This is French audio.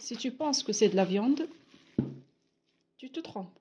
Si tu penses que c'est de la viande, tu te trompes.